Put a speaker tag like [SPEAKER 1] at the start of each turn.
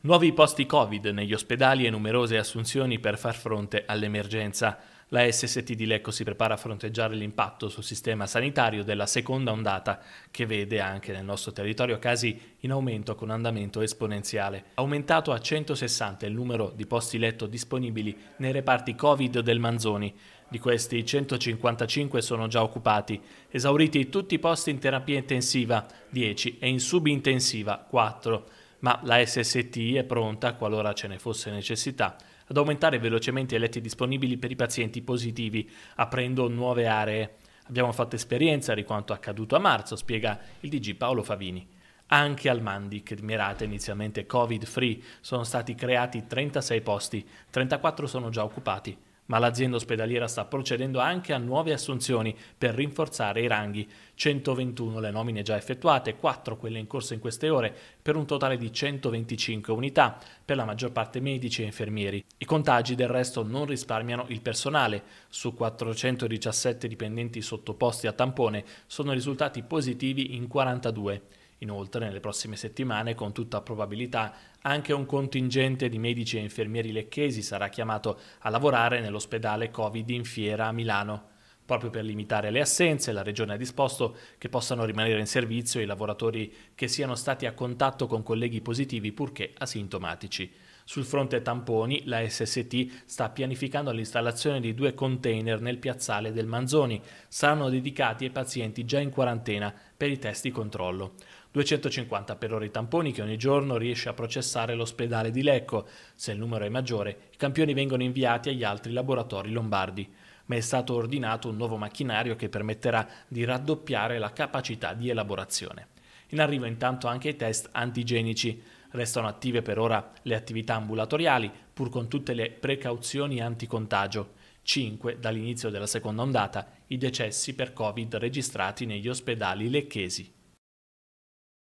[SPEAKER 1] Nuovi posti Covid negli ospedali e numerose assunzioni per far fronte all'emergenza. La SST di Lecco si prepara a fronteggiare l'impatto sul sistema sanitario della seconda ondata, che vede anche nel nostro territorio casi in aumento con andamento esponenziale. Aumentato a 160 il numero di posti letto disponibili nei reparti Covid del Manzoni. Di questi 155 sono già occupati, esauriti tutti i posti in terapia intensiva 10 e in subintensiva 4 ma la SST è pronta, qualora ce ne fosse necessità, ad aumentare velocemente i letti disponibili per i pazienti positivi, aprendo nuove aree. Abbiamo fatto esperienza di quanto accaduto a marzo, spiega il DG Paolo Favini. Anche al Mandic che mirate inizialmente Covid-free, sono stati creati 36 posti, 34 sono già occupati ma l'azienda ospedaliera sta procedendo anche a nuove assunzioni per rinforzare i ranghi. 121 le nomine già effettuate, 4 quelle in corso in queste ore, per un totale di 125 unità, per la maggior parte medici e infermieri. I contagi del resto non risparmiano il personale. Su 417 dipendenti sottoposti a tampone sono risultati positivi in 42. Inoltre, nelle prossime settimane, con tutta probabilità, anche un contingente di medici e infermieri lecchesi sarà chiamato a lavorare nell'ospedale Covid in Fiera a Milano. Proprio per limitare le assenze, la Regione ha disposto che possano rimanere in servizio i lavoratori che siano stati a contatto con colleghi positivi purché asintomatici. Sul fronte tamponi, la SST sta pianificando l'installazione di due container nel piazzale del Manzoni. Saranno dedicati ai pazienti già in quarantena per i test di controllo. 250 per ora i tamponi che ogni giorno riesce a processare l'ospedale di Lecco. Se il numero è maggiore, i campioni vengono inviati agli altri laboratori lombardi. Ma è stato ordinato un nuovo macchinario che permetterà di raddoppiare la capacità di elaborazione. In arrivo intanto anche i test antigenici. Restano attive per ora le attività ambulatoriali, pur con tutte le precauzioni anticontagio. 5 dall'inizio della seconda ondata i decessi per Covid registrati negli ospedali lecchesi.